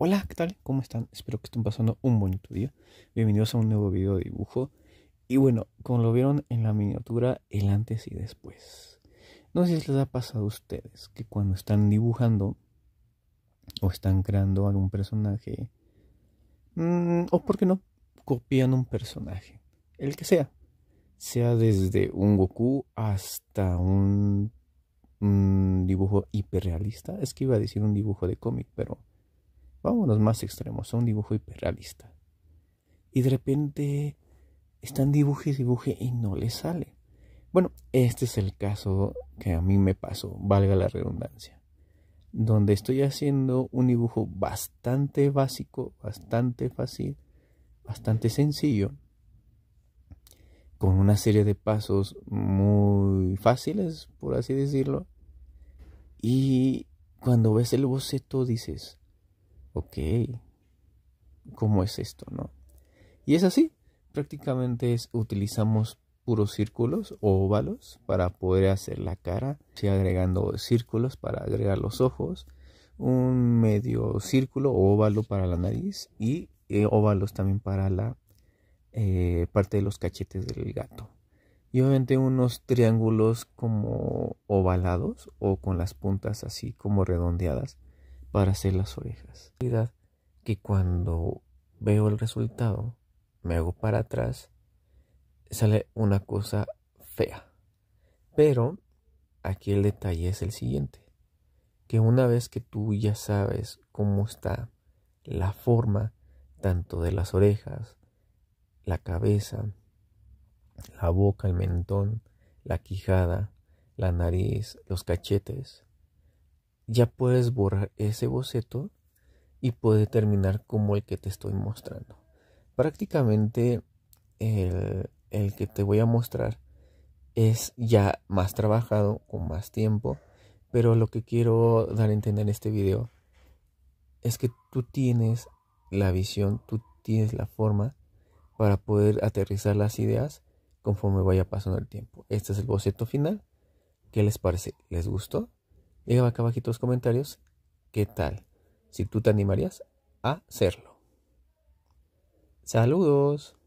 Hola, ¿qué tal? ¿Cómo están? Espero que estén pasando un bonito día. Bienvenidos a un nuevo video de dibujo. Y bueno, como lo vieron en la miniatura, el antes y después. No sé si les ha pasado a ustedes que cuando están dibujando o están creando algún personaje, mm, o por qué no, copian un personaje, el que sea, sea desde un Goku hasta un dibujo hiperrealista. Es que iba a decir un dibujo de cómic, pero los más extremos, son un dibujo hiperrealista. Y de repente están dibuje y dibuje y no les sale. Bueno, este es el caso que a mí me pasó, valga la redundancia, donde estoy haciendo un dibujo bastante básico, bastante fácil, bastante sencillo, con una serie de pasos muy fáciles, por así decirlo, y cuando ves el boceto dices, ok, ¿cómo es esto, no? Y es así, prácticamente utilizamos puros círculos o óvalos para poder hacer la cara, si agregando círculos para agregar los ojos, un medio círculo o óvalo para la nariz y eh, óvalos también para la eh, parte de los cachetes del gato. Y obviamente unos triángulos como ovalados o con las puntas así como redondeadas para hacer las orejas. Que cuando veo el resultado, me hago para atrás, sale una cosa fea. Pero aquí el detalle es el siguiente, que una vez que tú ya sabes cómo está la forma tanto de las orejas, la cabeza, la boca, el mentón, la quijada, la nariz, los cachetes, ya puedes borrar ese boceto y puede terminar como el que te estoy mostrando. Prácticamente el, el que te voy a mostrar es ya más trabajado, con más tiempo, pero lo que quiero dar a entender en este video es que tú tienes la visión, tú tienes la forma para poder aterrizar las ideas conforme vaya pasando el tiempo. Este es el boceto final. ¿Qué les parece? ¿Les gustó? Déjame acá abajito los comentarios qué tal, si tú te animarías a hacerlo. Saludos.